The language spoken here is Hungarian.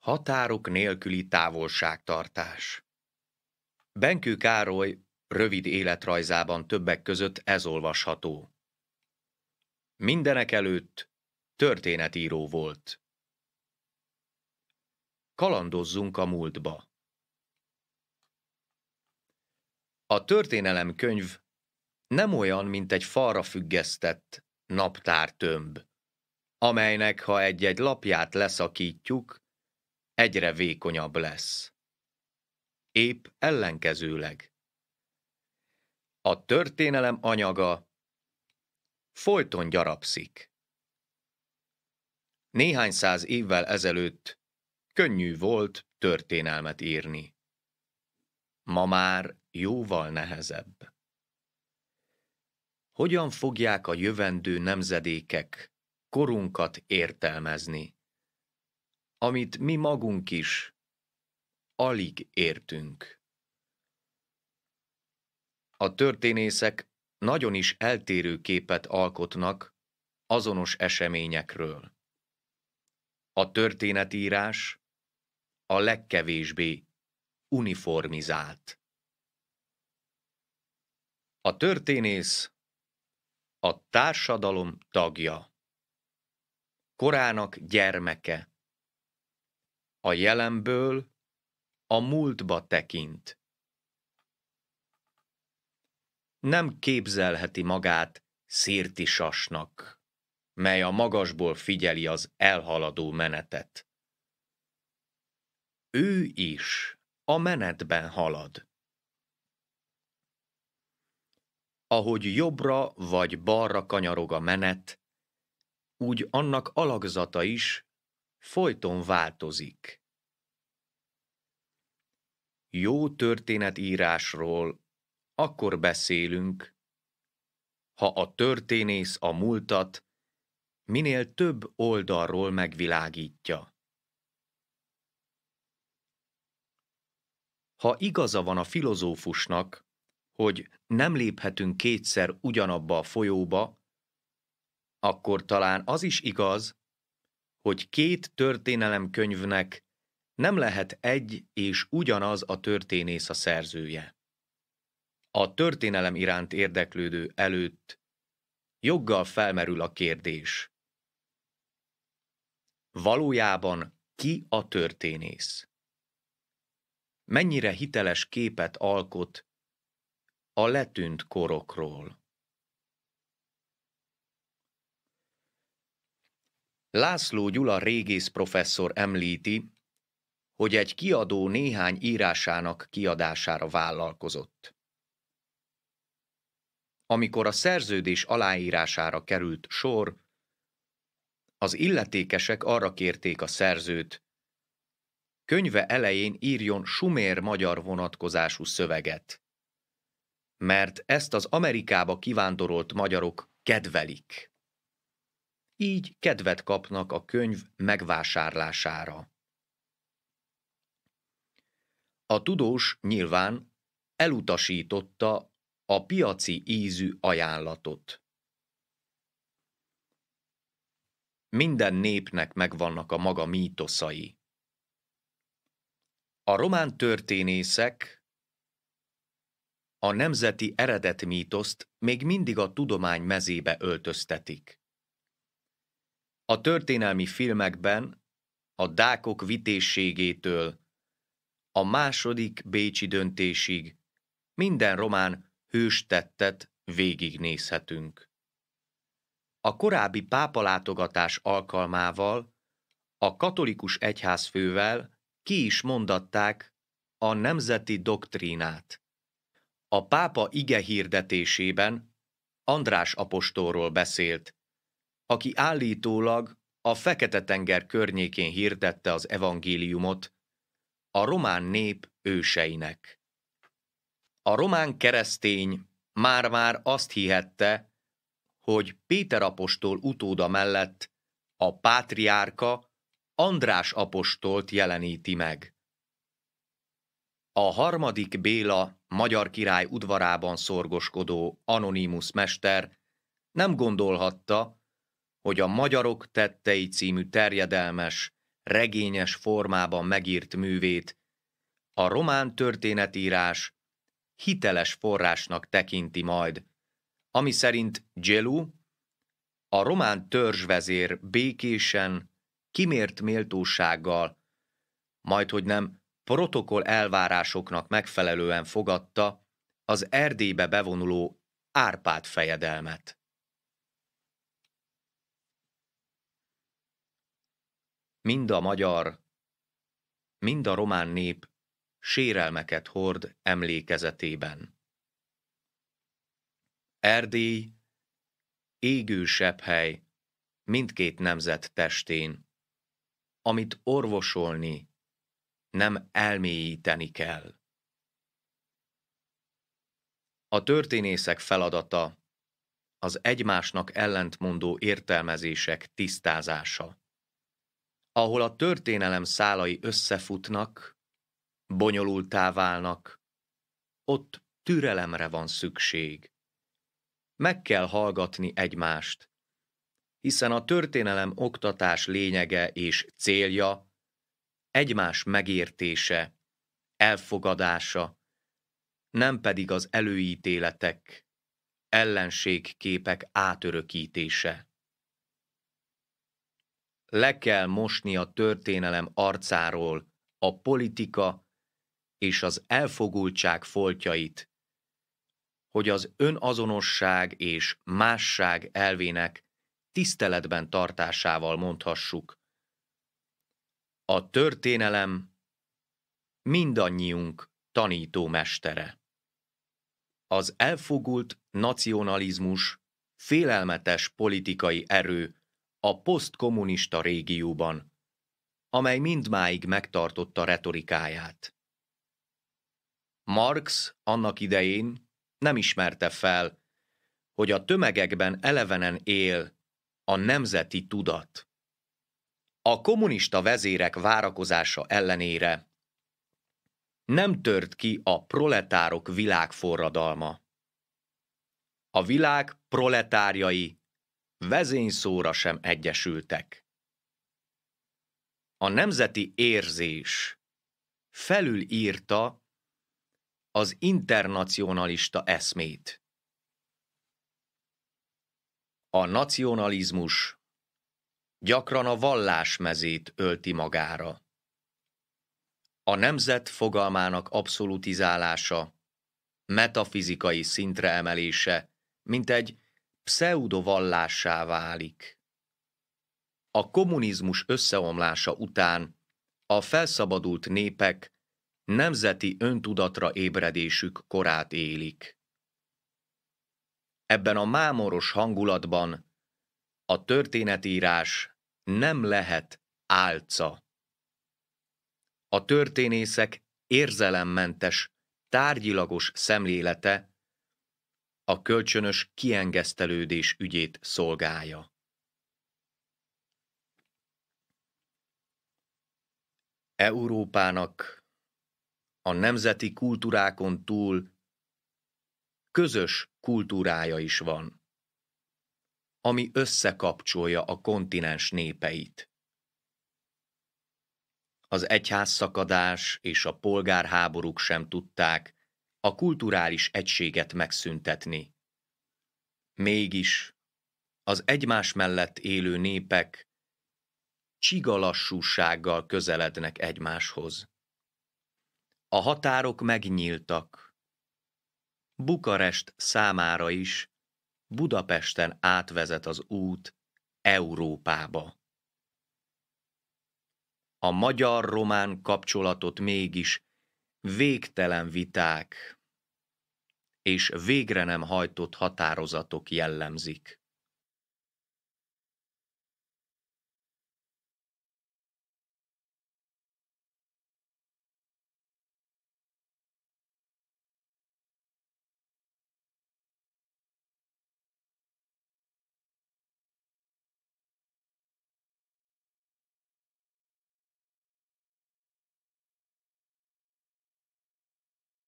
Határok nélküli távolságtartás Benkő Károly rövid életrajzában többek között ez olvasható. Mindenek előtt történetíró volt. Kalandozzunk a múltba. A történelem könyv nem olyan, mint egy falra függesztett naptártömb, amelynek, ha egy-egy lapját leszakítjuk, egyre vékonyabb lesz. Épp ellenkezőleg. A történelem anyaga folyton gyarapszik. Néhány száz évvel ezelőtt könnyű volt történelmet írni. Ma már jóval nehezebb. Hogyan fogják a jövendő nemzedékek korunkat értelmezni? amit mi magunk is alig értünk. A történészek nagyon is eltérő képet alkotnak azonos eseményekről. A történetírás a legkevésbé uniformizált. A történész a társadalom tagja, korának gyermeke, a jelenből a múltba tekint. Nem képzelheti magát szirtisasnak, mely a magasból figyeli az elhaladó menetet. Ő is a menetben halad. Ahogy jobbra vagy balra kanyarog a menet, úgy annak alakzata is folyton változik. Jó történetírásról akkor beszélünk, ha a történész a múltat minél több oldalról megvilágítja. Ha igaza van a filozófusnak, hogy nem léphetünk kétszer ugyanabba a folyóba, akkor talán az is igaz, hogy két történelemkönyvnek nem lehet egy és ugyanaz a történész a szerzője. A történelem iránt érdeklődő előtt joggal felmerül a kérdés. Valójában ki a történész? Mennyire hiteles képet alkot a letűnt korokról? László Gyula régész professzor említi, hogy egy kiadó néhány írásának kiadására vállalkozott. Amikor a szerződés aláírására került sor, az illetékesek arra kérték a szerzőt, könyve elején írjon sumér-magyar vonatkozású szöveget, mert ezt az Amerikába kivándorolt magyarok kedvelik így kedvet kapnak a könyv megvásárlására. A tudós nyilván elutasította a piaci ízű ajánlatot. Minden népnek megvannak a maga mítoszai. A román történészek a nemzeti eredetmítoszt még mindig a tudomány mezébe öltöztetik. A történelmi filmekben a dákok vitészségétől a második bécsi döntésig minden román hőstettet végignézhetünk. A korábbi pápalátogatás alkalmával a katolikus egyházfővel ki is mondatták a nemzeti doktrínát. A pápa ige hirdetésében András apostolról beszélt, aki állítólag a Fekete-tenger környékén hirdette az evangéliumot, a román nép őseinek. A román keresztény már-már azt hihette, hogy Péter apostol utóda mellett a pátriárka András apostolt jeleníti meg. A harmadik Béla magyar király udvarában szorgoskodó anonimus mester nem gondolhatta, hogy a Magyarok tettei című terjedelmes, regényes formában megírt művét a román történetírás hiteles forrásnak tekinti majd, ami szerint Gelu, a román törzsvezér békésen, kimért méltósággal, majd hogy nem protokoll elvárásoknak megfelelően fogadta az Erdélybe bevonuló Árpád fejedelmet. mind a magyar, mind a román nép sérelmeket hord emlékezetében. Erdély égő hely mindkét nemzet testén, amit orvosolni, nem elmélyíteni kell. A történészek feladata az egymásnak ellentmondó értelmezések tisztázása ahol a történelem szálai összefutnak, bonyolultá válnak, ott türelemre van szükség. Meg kell hallgatni egymást, hiszen a történelem oktatás lényege és célja egymás megértése, elfogadása, nem pedig az előítéletek, ellenségképek átörökítése le kell mosni a történelem arcáról a politika és az elfogultság foltjait, hogy az önazonosság és másság elvének tiszteletben tartásával mondhassuk. A történelem mindannyiunk tanító mestere. Az elfogult nacionalizmus félelmetes politikai erő, a posztkommunista régióban, amely mindmáig megtartotta retorikáját. Marx annak idején nem ismerte fel, hogy a tömegekben elevenen él a nemzeti tudat. A kommunista vezérek várakozása ellenére nem tört ki a proletárok világforradalma. A világ proletárjai vezényszóra sem egyesültek. A nemzeti érzés felülírta az internacionalista eszmét. A nacionalizmus gyakran a vallás mezét ölti magára. A nemzet fogalmának abszolutizálása, metafizikai szintre emelése, mint egy pseudovallássá válik. A kommunizmus összeomlása után a felszabadult népek nemzeti öntudatra ébredésük korát élik. Ebben a mámoros hangulatban a történetírás nem lehet álca. A történészek érzelemmentes, tárgyilagos szemlélete a kölcsönös kiengesztelődés ügyét szolgálja. Európának a nemzeti kultúrákon túl közös kultúrája is van, ami összekapcsolja a kontinens népeit. Az egyházszakadás és a polgárháborúk sem tudták a kulturális egységet megszüntetni. Mégis az egymás mellett élő népek csigalassúsággal közelednek egymáshoz. A határok megnyíltak. Bukarest számára is Budapesten átvezet az út Európába. A magyar-román kapcsolatot mégis végtelen viták és végre nem hajtott határozatok jellemzik.